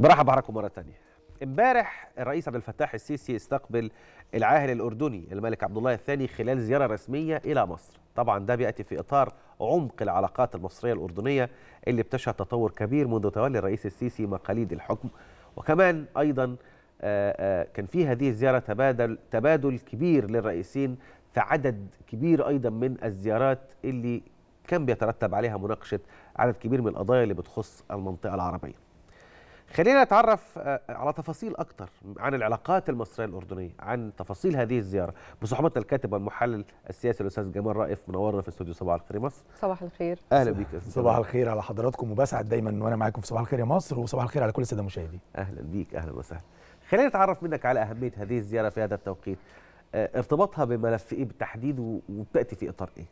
برحب حضراتكم مره ثانيه امبارح الرئيس عبد الفتاح السيسي استقبل العاهل الاردني الملك عبد الله الثاني خلال زياره رسميه الى مصر طبعا ده بياتي في اطار عمق العلاقات المصريه الاردنيه اللي بتشهد تطور كبير منذ تولي الرئيس السيسي مقاليد الحكم وكمان ايضا آه، آه، كان في هذه الزياره تبادل تبادل كبير للرئيسين في عدد كبير ايضا من الزيارات اللي كان بيترتب عليها مناقشه عدد كبير من القضايا اللي بتخص المنطقه العربيه خلينا نتعرف آه، على تفاصيل اكثر عن العلاقات المصريه الاردنيه عن تفاصيل هذه الزياره بصحبتنا الكاتب والمحلل السياسي الاستاذ جمال رائف منورنا في استوديو صباح الخير مصر صباح الخير اهلا بيك صباح الخير على حضراتكم وبسعد دايما وانا معاكم في صباح الخير يا مصر وصباح الخير على كل الساده المشاهدين اهلا بيك اهلا وسهلا خلينا نتعرف منك على اهميه هذه الزياره في هذا التوقيت آه، ارتباطها بملف ايه بالتحديد وبتاتي في اطار ايه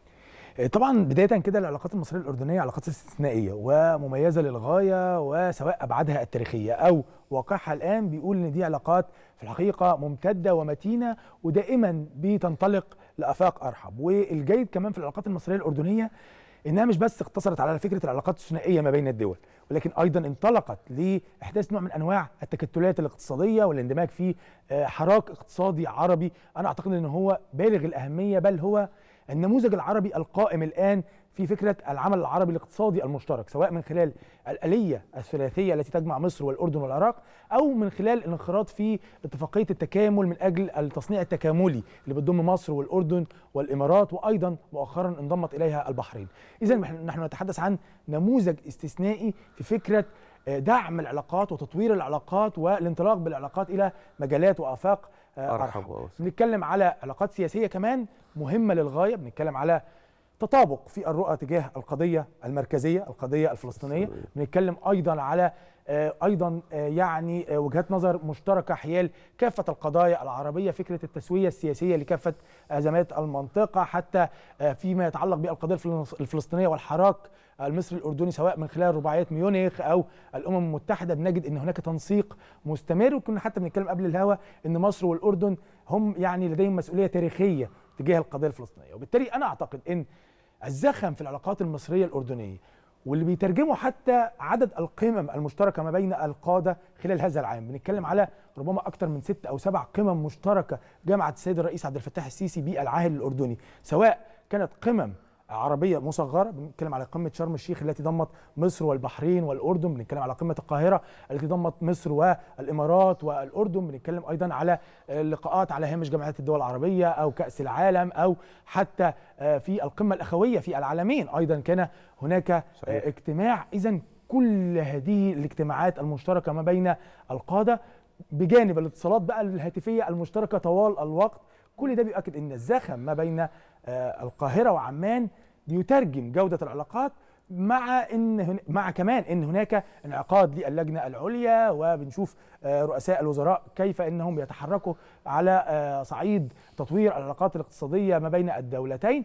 آه، طبعا بدايه كده العلاقات المصريه الاردنيه علاقات استثنائيه ومميزه للغايه وسواء ابعادها التاريخيه او واقعها الان بيقول ان دي علاقات في الحقيقه ممتده ومتينه ودائما بتنطلق لافاق ارحب والجيد كمان في العلاقات المصريه الاردنيه انها مش بس اقتصرت على فكره العلاقات الثنائيه ما بين الدول ولكن ايضا انطلقت لاحداث نوع من انواع التكتلات الاقتصاديه والاندماج في آه، حراك اقتصادي عربي انا اعتقد ان هو بالغ الاهميه بل هو النموذج العربي القائم الآن في فكرة العمل العربي الاقتصادي المشترك سواء من خلال الآلية الثلاثية التي تجمع مصر والأردن والعراق أو من خلال الانخراط في اتفاقية التكامل من أجل التصنيع التكاملي اللي بتضم مصر والأردن والإمارات وأيضا مؤخرا انضمت إليها البحرين إذا نحن نتحدث عن نموذج استثنائي في فكرة آه، دعم العلاقات وتطوير العلاقات والانطلاق بالعلاقات إلى مجالات وآفاق ارحب, أرحب. بنتكلم على علاقات سياسيه كمان مهمه للغايه بنتكلم على تطابق في الرؤى تجاه القضية المركزية القضية الفلسطينية بنتكلم أيضا على آه، ايضا آه، يعني آه، وجهات نظر مشتركه حيال كافه القضايا العربيه فكره التسويه السياسيه لكافه ازمات المنطقه حتى فيما يتعلق بالقضيه الفلسطينيه والحراك المصري الاردني سواء من خلال رباعيات ميونخ او الامم المتحده بنجد ان هناك تنسيق مستمر وكنا حتى بنتكلم قبل الهوى ان مصر والاردن هم يعني لديهم مسؤوليه تاريخيه تجاه القضيه الفلسطينيه وبالتالي انا اعتقد ان الزخم في العلاقات المصرية الأردنية واللي بيترجموا حتى عدد القمم المشتركة ما بين القادة خلال هذا العام بنتكلم على ربما أكثر من ست أو سبع قمم مشتركة جامعة السيد الرئيس عبد الفتاح السيسي بالعاهل الأردني سواء كانت قمم عربية مصغرة بنتكلم على قمة شرم الشيخ التي ضمت مصر والبحرين والأردن بنتكلم على قمة القاهرة التي ضمت مصر والإمارات والأردن بنتكلم أيضا على لقاءات على هامش جامعات الدول العربية أو كأس العالم أو حتى آه، في القمة الأخوية في العالمين أيضا كان هناك آه، صحيح. اجتماع إذا كل هذه الاجتماعات المشتركة ما بين القادة بجانب الاتصالات بقى الهاتفية المشتركة طوال الوقت كل ده بيؤكد ان الزخم ما بين آه، القاهره وعمان بيترجم جوده العلاقات مع ان هن... مع كمان ان هناك انعقاد للجنه العليا وبنشوف آه، رؤساء الوزراء كيف انهم بيتحركوا على آه، صعيد تطوير العلاقات الاقتصاديه ما بين الدولتين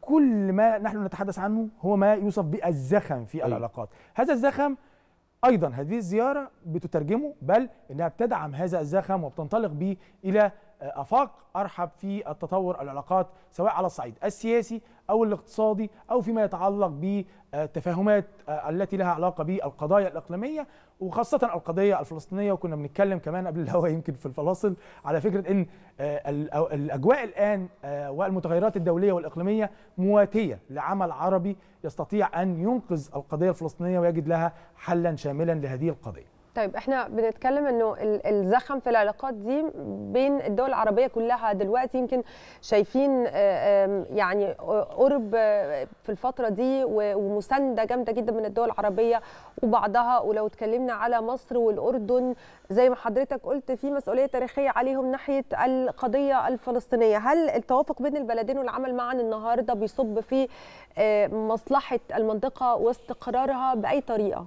كل ما نحن نتحدث عنه هو ما يوصف بالزخم في أيوة. العلاقات هذا الزخم ايضا هذه الزياره بتترجمه بل انها بتدعم هذا الزخم وبتنطلق به الى افاق ارحب في التطور العلاقات سواء على الصعيد السياسي او الاقتصادي او فيما يتعلق بالتفاهمات آه، التي لها علاقه بالقضايا الاقليميه وخاصه القضيه الفلسطينيه وكنا بنتكلم كمان قبل الهواء يمكن في الفلاصل على فكره ان آه، الاجواء الان آه، والمتغيرات الدوليه والاقليميه مواتيه لعمل عربي يستطيع ان ينقذ القضيه الفلسطينيه ويجد لها حلا شاملا لهذه القضيه طيب احنا بنتكلم انه الزخم في العلاقات دي بين الدول العربيه كلها دلوقتي يمكن شايفين آه، يعني قرب في الفتره دي ومسانده جامده جدا من الدول العربيه وبعضها ولو اتكلمنا على مصر والاردن زي ما حضرتك قلت في مسؤوليه تاريخيه عليهم ناحيه القضيه الفلسطينيه هل التوافق بين البلدين والعمل معا النهارده بيصب في آه، مصلحه المنطقه واستقرارها باي طريقه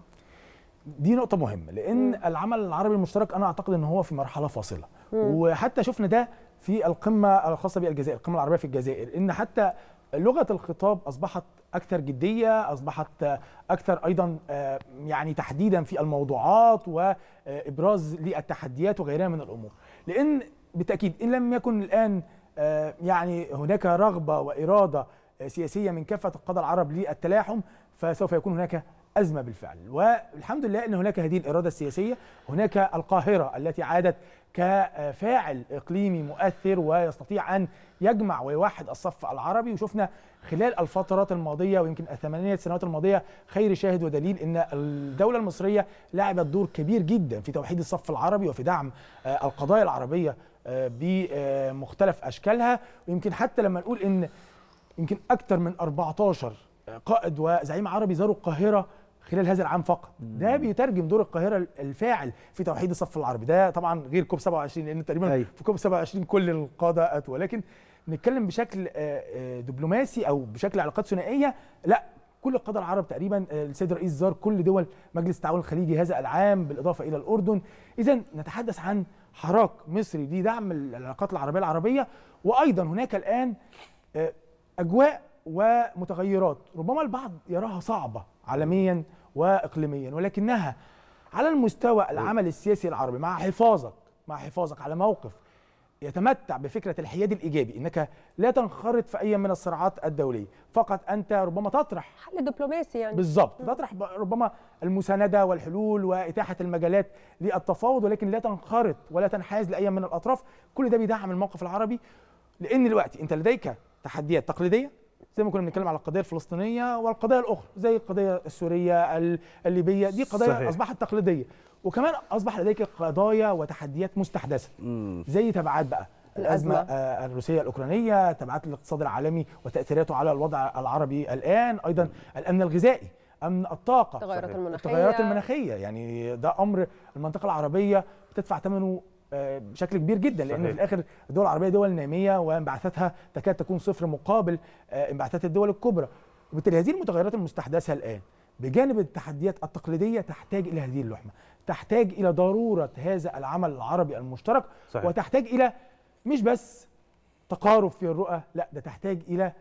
دي نقطة مهمة لأن م. العمل العربي المشترك أنا أعتقد إن هو في مرحلة فاصلة م. وحتى شفنا ده في القمة الخاصة بالجزائر القمة العربية في الجزائر إن حتى لغة الخطاب أصبحت أكثر جدية أصبحت أكثر أيضا آه، يعني تحديدا في الموضوعات وإبراز للتحديات وغيرها من الأمور لأن بالتأكيد إن لم يكن الآن آه، يعني هناك رغبة وإرادة آه، سياسية من كافة القادة العرب للتلاحم فسوف يكون هناك أزمة بالفعل والحمد لله أن هناك هذه الإرادة السياسية هناك القاهرة التي عادت كفاعل إقليمي مؤثر ويستطيع أن يجمع ويوحد الصف العربي وشفنا خلال الفترات الماضية ويمكن الثمانية سنوات الماضية خير شاهد ودليل أن الدولة المصرية لعبت دور كبير جدا في توحيد الصف العربي وفي دعم القضايا العربية بمختلف أشكالها ويمكن حتى لما نقول أن يمكن أكثر من 14 قائد وزعيم عربي زاروا القاهرة خلال هذا العام فقط ده بيترجم دور القاهره الفاعل في توحيد الصف العربي ده طبعا غير كوب 27 لان تقريبا أي. في كوب 27 كل القاده اتوا لكن نتكلم بشكل آه، آه، دبلوماسي او بشكل علاقات ثنائيه لا كل القاده العرب تقريبا آه، السيد رئيس زار كل دول مجلس التعاون الخليجي هذا العام بالاضافه الى الاردن اذا نتحدث عن حراك مصري لدعم العلاقات العربيه العربيه وايضا هناك الان اجواء ومتغيرات ربما البعض يراها صعبه عالميا واقليميا ولكنها على المستوى العمل السياسي العربي مع حفاظك مع حفاظك على موقف يتمتع بفكرة الحياد الإيجابي أنك لا تنخرط في أي من الصراعات الدولية فقط أنت ربما تطرح حل دبلوماسي يعني بالضبط تطرح ربما المساندة والحلول وإتاحة المجالات للتفاوض ولكن لا تنخرط ولا تنحاز لأي من الأطراف كل ده بيدعم الموقف العربي لأن دلوقتي أنت لديك تحديات تقليدية زي ما كنا بنتكلم على القضيه الفلسطينيه والقضايا الاخرى زي القضيه السوريه الليبيه دي قضايا صحيح. اصبحت تقليديه وكمان اصبح لديك قضايا وتحديات مستحدثه زي تبعات بقى الازمه آه، الروسيه الاوكرانيه تبعات الاقتصاد العالمي وتاثيراته على الوضع العربي الان ايضا الامن الغذائي امن الطاقه التغيرات المناخيه التغيرات المناخيه يعني ده امر المنطقه العربيه بتدفع ثمنه آه، بشكل كبير جدا صحيح. لان في الاخر الدول العربيه دول ناميه وانبعاثاتها تكاد تكون صفر مقابل آه، انبعاثات الدول الكبرى وبالتالي هذه المتغيرات المستحدثه الان بجانب التحديات التقليديه تحتاج الى هذه اللحمه تحتاج الى ضروره هذا العمل العربي المشترك صحيح. وتحتاج الى مش بس تقارب في الرؤى لا ده تحتاج الى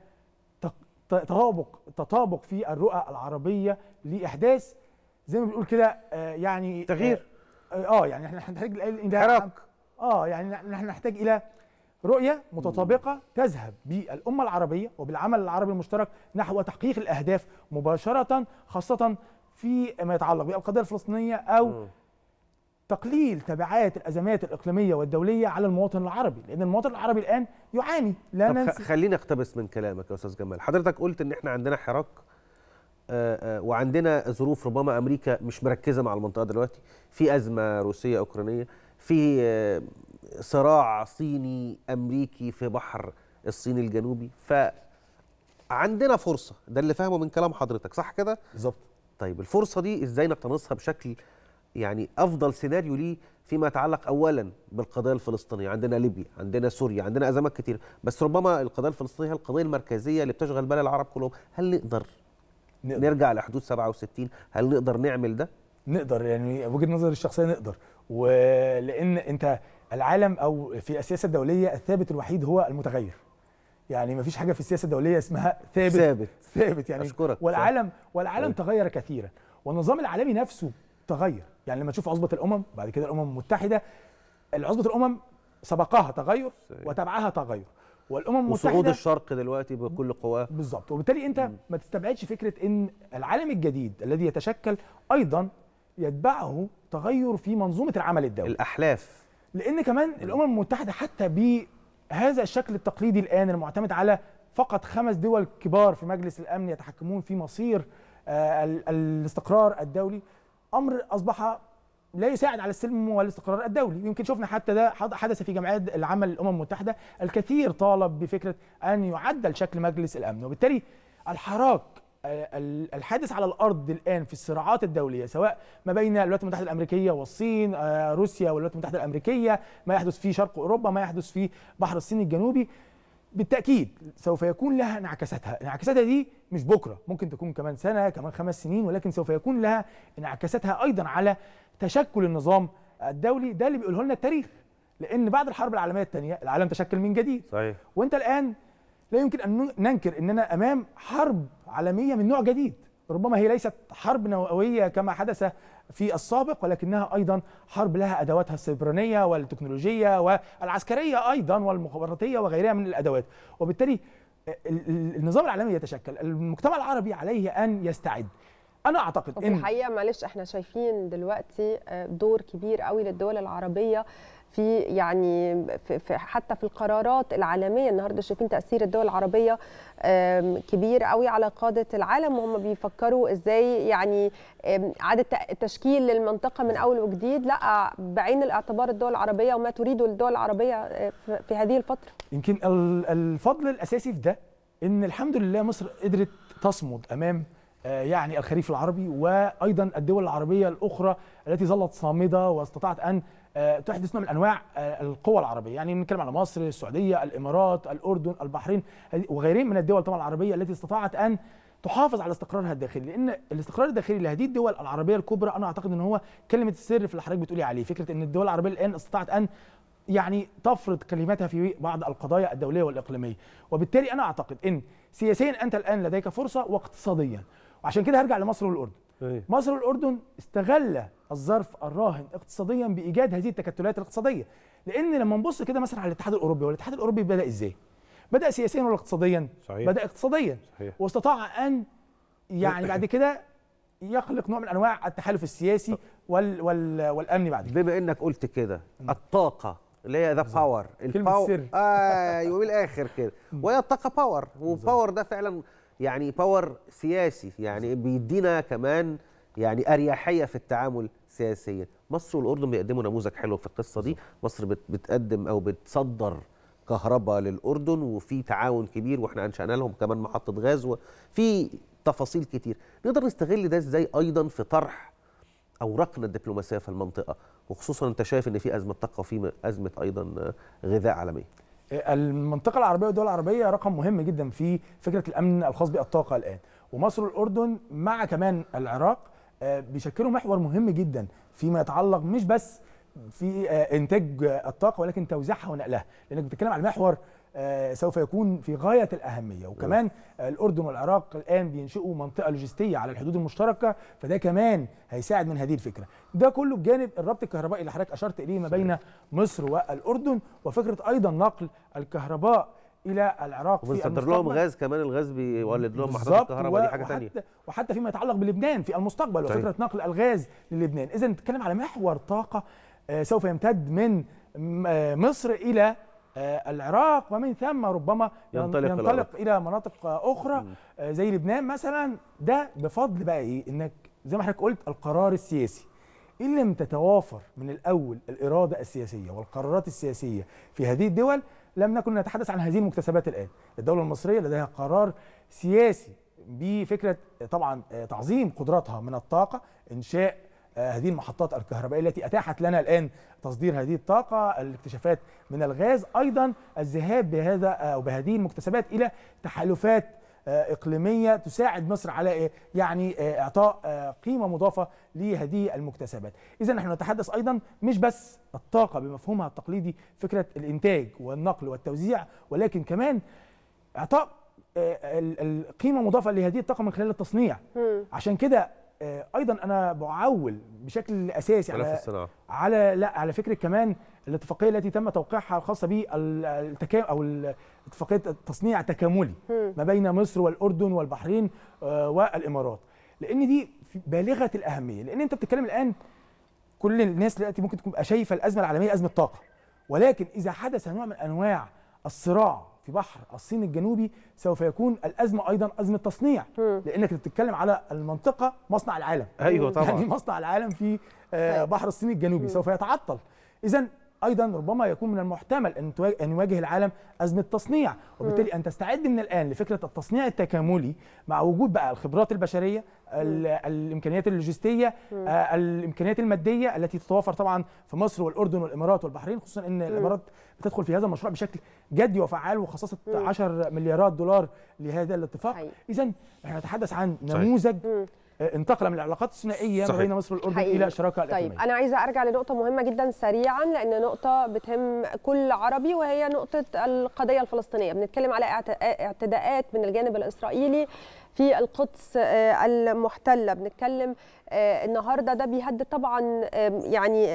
تطابق تطابق في الرؤى العربيه لاحداث زي ما بنقول كده آه، يعني تغيير آه،, اه يعني احنا نحتاج الى حراك اه يعني احنا نحتاج الى رؤيه متطابقه تذهب بالامه العربيه وبالعمل العربي المشترك نحو تحقيق الاهداف مباشره خاصه في ما يتعلق بالقضيه الفلسطينيه او تقليل تبعات الازمات الاقليميه والدوليه على المواطن العربي لان المواطن العربي الان يعاني لا طب ننسى خليني اقتبس من كلامك يا استاذ جمال حضرتك قلت ان احنا عندنا حراك آه، آه، وعندنا ظروف ربما امريكا مش مركزه مع المنطقه دلوقتي في ازمه روسيه اوكرانيه في آه، صراع صيني امريكي في بحر الصين الجنوبي فعندنا فرصه ده اللي فاهمه من كلام حضرتك صح كده بالظبط طيب الفرصه دي ازاي نقتنصها بشكل يعني افضل سيناريو ليه فيما يتعلق اولا بالقضيه الفلسطينيه عندنا ليبيا عندنا سوريا عندنا ازمات كتير بس ربما القضيه الفلسطينيه هي القضيه المركزيه اللي بتشغل بال العرب كلهم هل نقدر نقدر. نرجع لحدود 67 هل نقدر نعمل ده نقدر يعني وجهه نظري الشخصيه نقدر ولان انت العالم او في السياسه الدوليه الثابت الوحيد هو المتغير يعني ما فيش حاجه في السياسه الدوليه اسمها ثابت ثابت ثابت يعني أشكرك والعالم والعالم أوي. تغير كثيرا والنظام العالمي نفسه تغير يعني لما تشوف عصبه الامم بعد كده الامم المتحده عصبه الامم سبقها تغير وتبعها تغير والامم المتحده وصعود الشرق دلوقتي بكل قواه بالظبط وبالتالي انت ما تستبعدش فكره ان العالم الجديد الذي يتشكل ايضا يتبعه تغير في منظومه العمل الدولي الاحلاف لان كمان الامم المتحده حتى بهذا الشكل التقليدي الان المعتمد على فقط خمس دول كبار في مجلس الامن يتحكمون في مصير آه، الاستقرار الدولي امر اصبح لا يساعد على السلم والاستقرار الدولي يمكن شفنا حتى ده حدث في جمعيات العمل الامم المتحده الكثير طالب بفكره ان يعدل شكل مجلس الامن وبالتالي الحراك آه، الحادث على الارض الان في الصراعات الدوليه سواء ما بين الولايات المتحده الامريكيه والصين آه، روسيا والولايات المتحده الامريكيه ما يحدث في شرق اوروبا ما يحدث في بحر الصين الجنوبي بالتاكيد سوف يكون لها انعكاساتها انعكاساتها دي مش بكره ممكن تكون كمان سنه كمان خمس سنين ولكن سوف يكون لها انعكاساتها ايضا على تشكل النظام الدولي ده اللي بيقوله لنا التاريخ لان بعد الحرب العالميه الثانيه العالم تشكل من جديد صحيح وانت الان لا يمكن ان ننكر اننا امام حرب عالميه من نوع جديد ربما هي ليست حرب نوويه كما حدث في السابق ولكنها ايضا حرب لها ادواتها السيبرانيه والتكنولوجيه والعسكريه ايضا والمخابراتيه وغيرها من الادوات وبالتالي النظام العالمي يتشكل المجتمع العربي عليه ان يستعد انا اعتقد وفي إن الحقيقه معلش احنا شايفين دلوقتي آه، دور كبير قوي للدول العربيه في يعني في حتى في القرارات العالميه النهارده شايفين تاثير الدول العربيه كبير قوي على قاده العالم وهم بيفكروا ازاي يعني اعاده تشكيل للمنطقه من اول وجديد لا بعين الاعتبار الدول العربيه وما تريده الدول العربيه آه، في هذه الفتره يمكن الفضل الاساسي في ده ان الحمد لله مصر قدرت تصمد امام آه، يعني الخريف العربي وايضا الدول العربيه الاخرى التي ظلت صامده واستطاعت ان آه، تحدث نوع من انواع آه، القوى العربيه يعني بنتكلم على مصر السعوديه الامارات الاردن البحرين وغيرهم من الدول طبعا العربيه التي استطاعت ان تحافظ على استقرارها الداخلي لان الاستقرار الداخلي لهذه الدول العربيه الكبرى انا اعتقد ان هو كلمه السر في اللي حضرتك بتقولي عليه فكره ان الدول العربيه الان استطاعت ان يعني تفرض كلمتها في بعض القضايا الدوليه والاقليميه وبالتالي انا اعتقد ان سياسيا انت الان لديك فرصه واقتصاديا عشان كده هرجع لمصر والاردن أيه. مصر والاردن استغل الظرف الراهن اقتصاديا بايجاد هذه التكتلات الاقتصاديه لان لما نبص كده مثلا على الاتحاد الاوروبي والاتحاد الاوروبي بدا ازاي بدا سياسيا ولا اقتصاديا صحيح. بدا اقتصاديا صحيح. واستطاع ان يعني بعد كده يخلق نوع من انواع التحالف السياسي وال وال والامني بعد كده بما انك قلت كده الطاقه اللي هي ذا باور الباور ايوه من الاخر كده وهي الطاقه باور وباور ده فعلا يعني باور سياسي يعني بيدينا كمان يعني اريحيه في التعامل سياسيا مصر والاردن بيقدموا نموذج حلو في القصه دي مصر بتقدم او بتصدر كهرباء للاردن وفي تعاون كبير واحنا انشانا لهم كمان محطه غاز وفي تفاصيل كتير نقدر نستغل ده ازاي ايضا في طرح اوراقنا الدبلوماسيه في المنطقه وخصوصا انت شايف ان في ازمه طاقه وفي ازمه ايضا غذاء عالميه المنطقه العربيه والدول العربيه رقم مهم جدا في فكره الامن الخاص بالطاقه الان ومصر والاردن مع كمان العراق آه، بيشكلوا محور مهم جدا فيما يتعلق مش بس في آه، انتاج الطاقه ولكن توزيعها ونقلها لانك بتتكلم على محور آه، سوف يكون في غايه الاهميه وكمان الاردن والعراق الان بينشئوا منطقه لوجستيه على الحدود المشتركه فده كمان هيساعد من هذه الفكره ده كله بجانب الربط الكهربائي اللي حضرتك اشرت اليه ما بين مصر والاردن وفكره ايضا نقل الكهرباء الى العراق في بنصدر لهم غاز كمان الغاز بيولد لهم محطات كهرباء دي حاجه ثانيه وحتى فيما يتعلق بلبنان في المستقبل وفكره نقل الغاز للبنان اذا نتكلم على محور طاقه آه، سوف يمتد من آه، مصر الى آه، العراق ومن ثم ربما ينطلق, ينطلق الى مناطق اخرى آه، زي لبنان مثلا ده بفضل بقى ايه انك زي ما حضرتك قلت القرار السياسي ان إيه لم تتوافر من الاول الاراده السياسيه والقرارات السياسيه في هذه الدول لم نكن نتحدث عن هذه المكتسبات الان الدوله المصريه لديها قرار سياسي بفكره طبعا آه، تعظيم قدراتها من الطاقه انشاء آه، هذه المحطات الكهربائية التي أتاحت لنا الآن تصدير هذه الطاقة الاكتشافات من الغاز أيضا الذهاب بهذا أو آه، بهذه المكتسبات إلى تحالفات آه، إقليمية تساعد مصر على إيه؟ يعني إعطاء قيمة مضافة لهذه المكتسبات إذا نحن نتحدث أيضا مش بس الطاقة بمفهومها التقليدي فكرة الإنتاج والنقل والتوزيع ولكن كمان إعطاء القيمة مضافة لهذه الطاقة من خلال التصنيع عشان كده آه، ايضا انا بعول بشكل اساسي على الصناعه على لا على فكره كمان الاتفاقيه التي تم توقيعها الخاصه بالتكام او اتفاقيه التصنيع التكاملي ما بين مصر والاردن والبحرين آه، والامارات لان دي بالغه الاهميه لان انت بتتكلم الان كل الناس دلوقتي ممكن تكون شايفه الازمه العالميه ازمه طاقه ولكن اذا حدث نوع من انواع الصراع في بحر الصين الجنوبي سوف يكون الازمه ايضا ازمه تصنيع لانك بتتكلم على المنطقه مصنع العالم ايوه طبعا يعني مصنع العالم في آه، طيب. بحر الصين الجنوبي سوف يتعطل اذا ايضا ربما يكون من المحتمل ان ان يواجه العالم ازمه تصنيع وبالتالي ان تستعد من الان لفكره التصنيع التكاملي مع وجود بقى الخبرات البشريه الامكانيات اللوجستيه آه، الامكانيات الماديه التي تتوافر طبعا في مصر والاردن والامارات والبحرين خصوصا ان الامارات بتدخل في هذا المشروع بشكل جدي وفعال وخصصت 10 مليارات دولار لهذا الاتفاق اذا احنا نتحدث عن نموذج آه، انتقل من العلاقات الثنائيه ما بين مصر والاردن الى شراكه طيب، الاقليميه طيب انا عايزه ارجع لنقطه مهمه جدا سريعا لان نقطه بتهم كل عربي وهي نقطه القضيه الفلسطينيه بنتكلم على اعتداءات من الجانب الاسرائيلي في القدس آه، المحتله بنتكلم آه، النهارده ده بيهدد طبعا يعني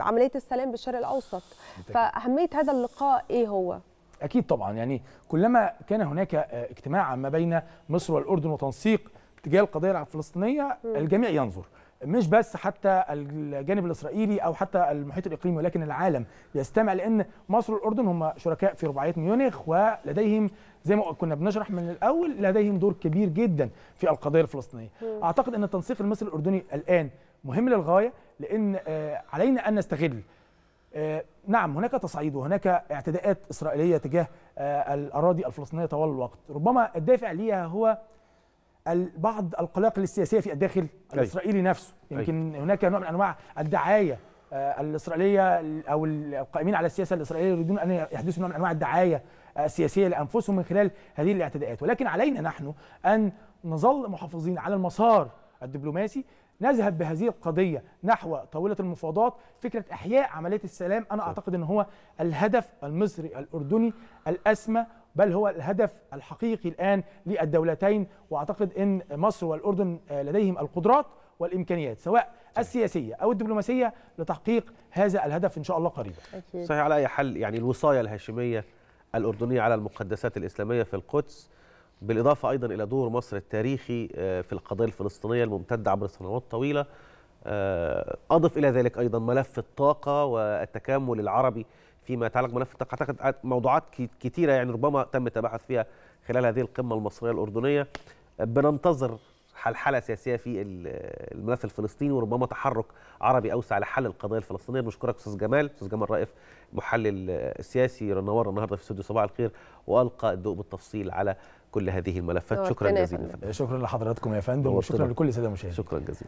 عمليه السلام بالشرق الاوسط فاهميه هذا اللقاء ايه هو اكيد طبعا يعني كلما كان هناك اجتماعا ما بين مصر والاردن وتنسيق تجاه القضيه الفلسطينيه الجميع ينظر مش بس حتى الجانب الاسرائيلي او حتى المحيط الاقليمي ولكن العالم يستمع لان مصر والاردن هم شركاء في رباعيه ميونخ ولديهم زي ما كنا بنشرح من الاول لديهم دور كبير جدا في القضيه الفلسطينيه. اعتقد ان التنسيق المصري الاردني الان مهم للغايه لان آه، علينا ان نستغل آه، نعم هناك تصعيد وهناك اعتداءات اسرائيليه تجاه آه، الاراضي الفلسطينيه طوال الوقت، ربما الدافع ليها هو بعض القلاقل السياسيه في الداخل الاسرائيلي نفسه يمكن هناك نوع من انواع الدعايه آه، الاسرائيليه او القائمين على السياسه الاسرائيليه يريدون ان يحدثوا نوع من انواع الدعايه آه، السياسيه لانفسهم من خلال هذه الاعتداءات ولكن علينا نحن ان نظل محافظين على المسار الدبلوماسي نذهب بهذه القضية نحو طاولة المفاوضات فكرة إحياء عملية السلام أنا أعتقد أن هو الهدف المصري الأردني الأسمى بل هو الهدف الحقيقي الآن للدولتين وأعتقد أن مصر والأردن آه، لديهم القدرات والامكانيات سواء السياسيه او الدبلوماسيه لتحقيق هذا الهدف ان شاء الله قريبا. صحيح على اي حل يعني الوصايه الهاشميه الاردنيه على المقدسات الاسلاميه في القدس بالاضافه ايضا الى دور مصر التاريخي آه، في القضيه الفلسطينيه الممتده عبر سنوات طويله آه، اضف الى ذلك ايضا ملف الطاقه والتكامل العربي فيما يتعلق بملف الطاقه اعتقد موضوعات كثيره يعني ربما تم التباحث فيها خلال هذه القمه المصريه الاردنيه بننتظر حلحله سياسيه في الملف الفلسطيني وربما تحرك عربي اوسع لحل القضيه الفلسطينيه بنشكرك استاذ جمال استاذ جمال رائف محلل السياسي نور النهارده في استوديو صباح الخير والقى الضوء بالتفصيل على كل هذه الملفات شكرا جزيلا شكرا لحضراتكم يا فندم وشكرا لكل الساده المشاهدين شكرا جزيلا